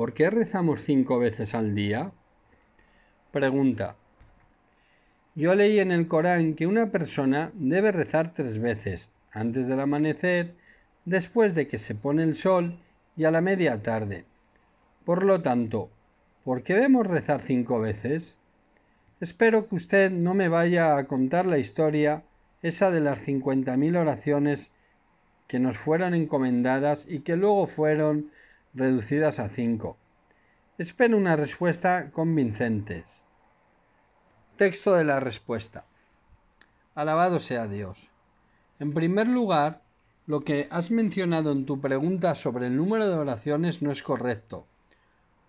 ¿Por qué rezamos cinco veces al día? Pregunta. Yo leí en el Corán que una persona debe rezar tres veces, antes del amanecer, después de que se pone el sol y a la media tarde. Por lo tanto, ¿por qué debemos rezar cinco veces? Espero que usted no me vaya a contar la historia esa de las 50.000 oraciones que nos fueron encomendadas y que luego fueron reducidas a 5. Espero una respuesta convincente Texto de la respuesta. Alabado sea Dios. En primer lugar, lo que has mencionado en tu pregunta sobre el número de oraciones no es correcto.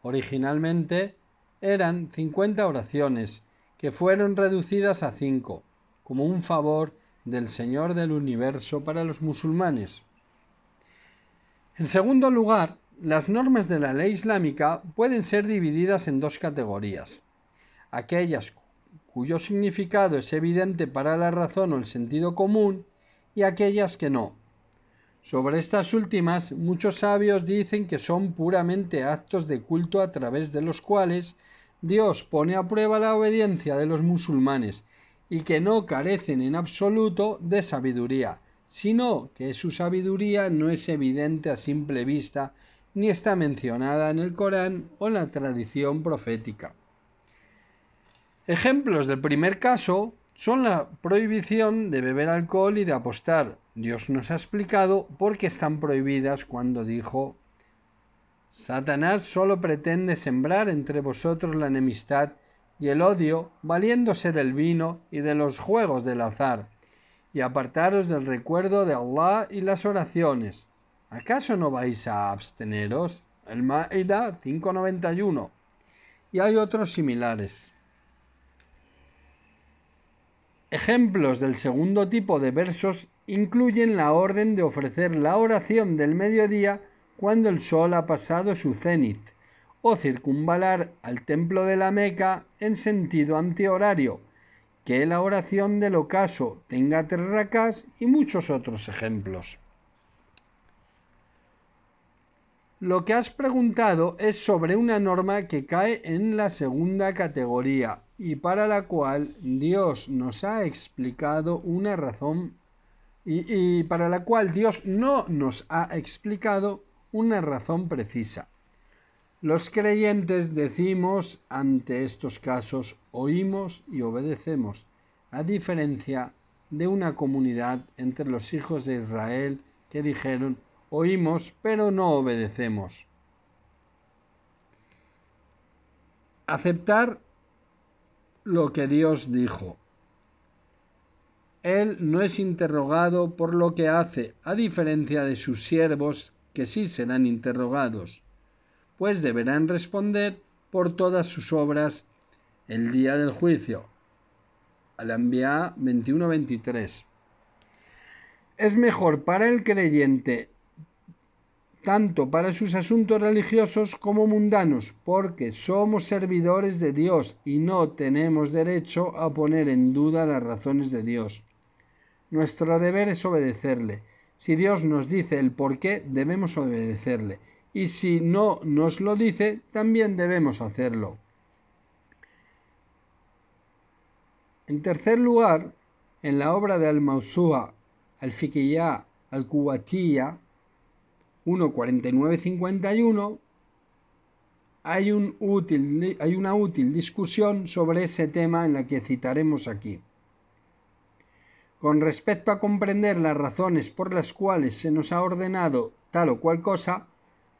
Originalmente eran 50 oraciones, que fueron reducidas a 5, como un favor del Señor del Universo para los musulmanes. En segundo lugar, las normas de la ley islámica pueden ser divididas en dos categorías. Aquellas cuyo significado es evidente para la razón o el sentido común y aquellas que no. Sobre estas últimas, muchos sabios dicen que son puramente actos de culto a través de los cuales Dios pone a prueba la obediencia de los musulmanes y que no carecen en absoluto de sabiduría, sino que su sabiduría no es evidente a simple vista ni está mencionada en el Corán o en la tradición profética. Ejemplos del primer caso son la prohibición de beber alcohol y de apostar. Dios nos ha explicado por qué están prohibidas cuando dijo, Satanás solo pretende sembrar entre vosotros la enemistad y el odio, valiéndose del vino y de los juegos del azar, y apartaros del recuerdo de Allah y las oraciones. ¿acaso no vais a absteneros? El Maida 591. Y hay otros similares. Ejemplos del segundo tipo de versos incluyen la orden de ofrecer la oración del mediodía cuando el sol ha pasado su cenit, o circunvalar al templo de la Meca en sentido antihorario, que la oración del ocaso tenga terracas y muchos otros ejemplos. Lo que has preguntado es sobre una norma que cae en la segunda categoría y para la cual Dios nos ha explicado una razón y, y, para la cual Dios no nos ha explicado una razón precisa. Los creyentes decimos ante estos casos oímos y obedecemos, a diferencia de una comunidad entre los hijos de Israel que dijeron Oímos, pero no obedecemos. Aceptar lo que Dios dijo. Él no es interrogado por lo que hace, a diferencia de sus siervos, que sí serán interrogados, pues deberán responder por todas sus obras el día del juicio. Al 21-23. Es mejor para el creyente tanto para sus asuntos religiosos como mundanos, porque somos servidores de Dios y no tenemos derecho a poner en duda las razones de Dios. Nuestro deber es obedecerle. Si Dios nos dice el por qué, debemos obedecerle, y si no nos lo dice, también debemos hacerlo. En tercer lugar, en la obra de al al al 1.49.51 hay, hay una útil discusión sobre ese tema en la que citaremos aquí. Con respecto a comprender las razones por las cuales se nos ha ordenado tal o cual cosa,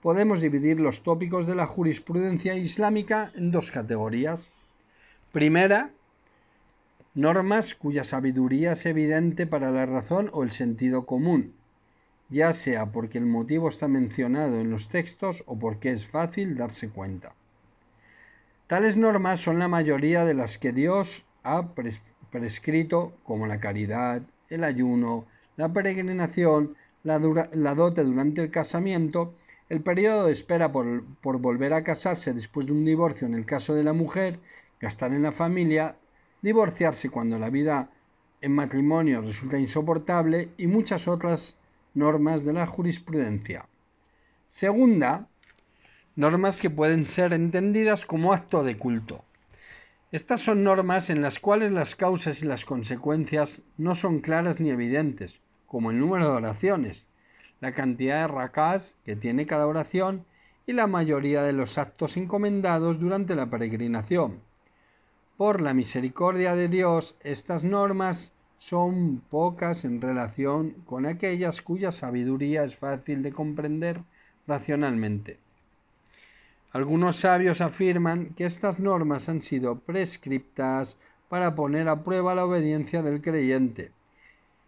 podemos dividir los tópicos de la jurisprudencia islámica en dos categorías. Primera, normas cuya sabiduría es evidente para la razón o el sentido común, ya sea porque el motivo está mencionado en los textos o porque es fácil darse cuenta. Tales normas son la mayoría de las que Dios ha prescrito como la caridad, el ayuno, la peregrinación, la, dote durante el casamiento, el periodo de espera por, por volver a casarse después de un divorcio en el caso de la mujer, gastar en la familia, divorciarse cuando la vida en matrimonio resulta insoportable y muchas otras normas de la jurisprudencia. Segunda, normas que pueden ser entendidas como acto de culto. Estas son normas en las cuales las causas y las consecuencias no son claras ni evidentes, como el número de oraciones, la cantidad de racas que tiene cada oración y la mayoría de los actos encomendados durante la peregrinación. Por la misericordia de Dios, estas normas son pocas en relación con aquellas cuya sabiduría es fácil de comprender racionalmente. Algunos sabios afirman que estas normas han sido prescriptas para poner a prueba la obediencia del creyente.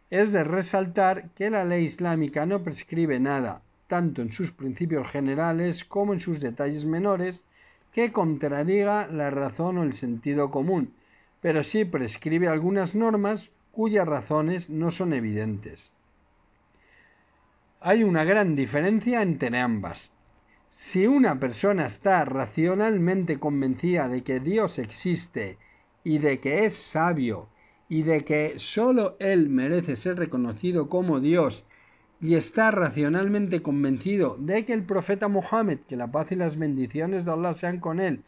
Es de resaltar que la ley islámica no prescribe nada, tanto en sus principios generales como en sus detalles menores, que contradiga la razón o el sentido común, pero sí prescribe algunas normas cuyas razones no son evidentes. Hay una gran diferencia entre ambas. Si una persona está racionalmente convencida de que Dios existe y de que es sabio y de que sólo Él merece ser reconocido como Dios y está racionalmente convencido de que el profeta Mohammed, que la paz y las bendiciones de Allah sean con él,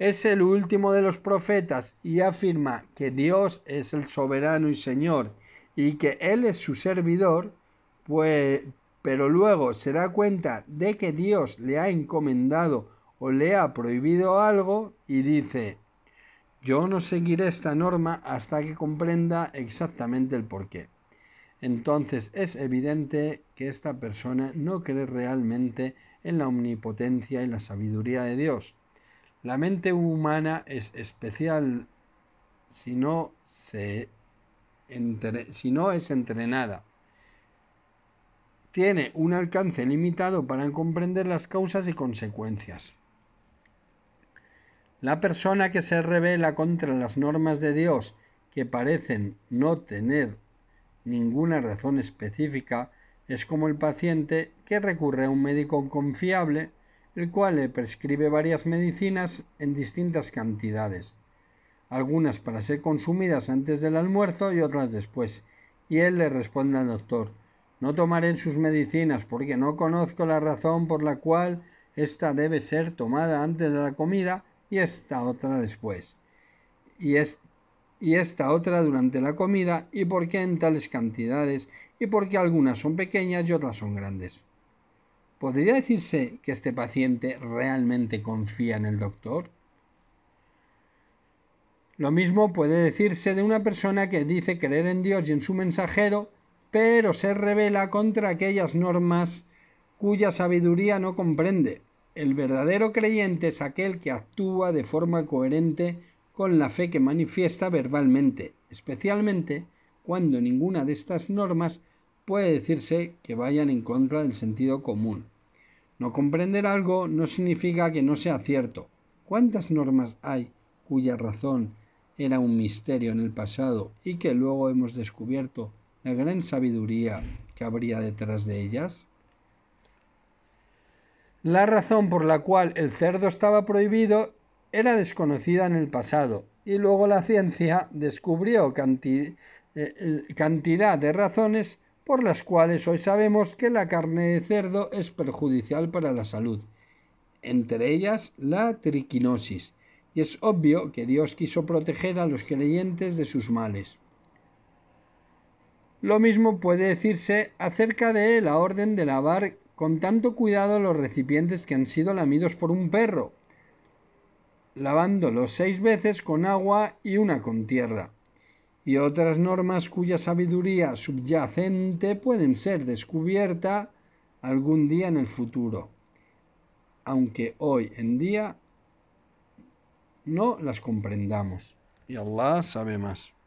es el último de los profetas y afirma que Dios es el soberano y Señor y que Él es su servidor, pues, pero luego se da cuenta de que Dios le ha encomendado o le ha prohibido algo y dice, yo no seguiré esta norma hasta que comprenda exactamente el porqué. Entonces es evidente que esta persona no cree realmente en la omnipotencia y la sabiduría de Dios la mente humana es especial si no, se si no es entrenada. Tiene un alcance limitado para comprender las causas y consecuencias. La persona que se revela contra las normas de Dios, que parecen no tener ninguna razón específica, es como el paciente que recurre a un médico confiable el cual le prescribe varias medicinas en distintas cantidades, algunas para ser consumidas antes del almuerzo y otras después, y él le responde al doctor No tomaré sus medicinas porque no conozco la razón por la cual ésta debe ser tomada antes de la comida y esta otra después, y, es, y esta otra durante la comida, y por qué en tales cantidades, y porque algunas son pequeñas y otras son grandes. ¿Podría decirse que este paciente realmente confía en el doctor? Lo mismo puede decirse de una persona que dice creer en Dios y en su mensajero, pero se revela contra aquellas normas cuya sabiduría no comprende. El verdadero creyente es aquel que actúa de forma coherente con la fe que manifiesta verbalmente, especialmente cuando ninguna de estas normas puede decirse que vayan en contra del sentido común. No comprender algo no significa que no sea cierto. ¿Cuántas normas hay cuya razón era un misterio en el pasado y que luego hemos descubierto la gran sabiduría que habría detrás de ellas? La razón por la cual el cerdo estaba prohibido era desconocida en el pasado y luego la ciencia descubrió cantidad eh, eh, de razones por las cuales hoy sabemos que la carne de cerdo es perjudicial para la salud, entre ellas la triquinosis, y es obvio que Dios quiso proteger a los creyentes de sus males. Lo mismo puede decirse acerca de la orden de lavar con tanto cuidado los recipientes que han sido lamidos por un perro, lavándolos seis veces con agua y una con tierra y otras normas cuya sabiduría subyacente pueden ser descubierta algún día en el futuro, aunque hoy en día no las comprendamos. Y Allah sabe más.